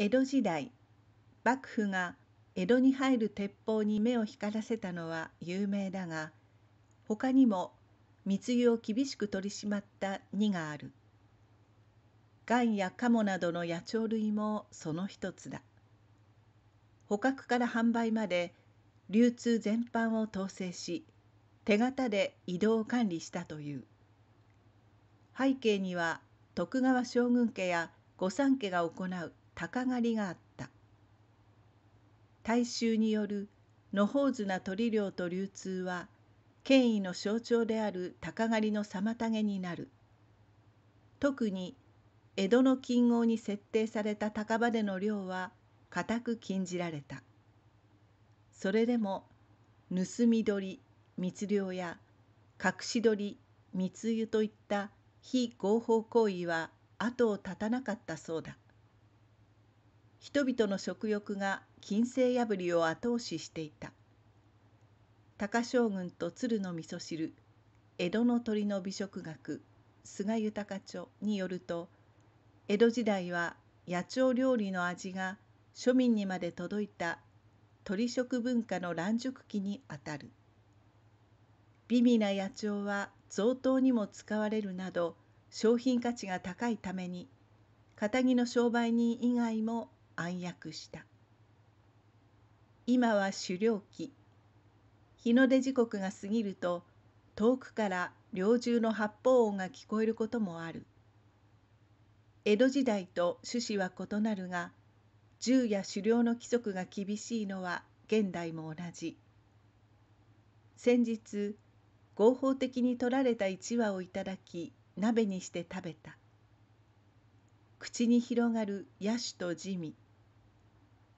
江戸時代幕府が江戸に入る鉄砲に目を光らせたのは有名だが他にも密輸を厳しく取り締まった荷があるガやカモなどの野鳥類もその一つだ捕獲から販売まで流通全般を統制し手形で移動を管理したという背景には徳川将軍家や御三家が行う鷹狩りがあった大衆による野放図な取り漁と流通は権威の象徴である鷹狩りの妨げになる特に江戸の金剛に設定された鷹場での漁は固く禁じられたそれでも盗み取り密漁や隠し取り密輸といった非合法行為は後を絶たなかったそうだ人々の食欲が金星破りを後押ししていた高将軍と鶴の味噌汁江戸の鳥の美食学菅豊町によると江戸時代は野鳥料理の味が庶民にまで届いた鳥食文化の乱熟期にあたる美味な野鳥は贈答にも使われるなど商品価値が高いために堅気の商売人以外も暗躍した今は狩猟期日の出時刻が過ぎると遠くから猟銃の発砲音が聞こえることもある江戸時代と趣旨は異なるが銃や狩猟の規則が厳しいのは現代も同じ先日合法的に取られた1羽をいただき鍋にして食べた口に広がる野手と地味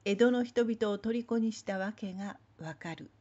江戸の人々を虜にしたわけがわかる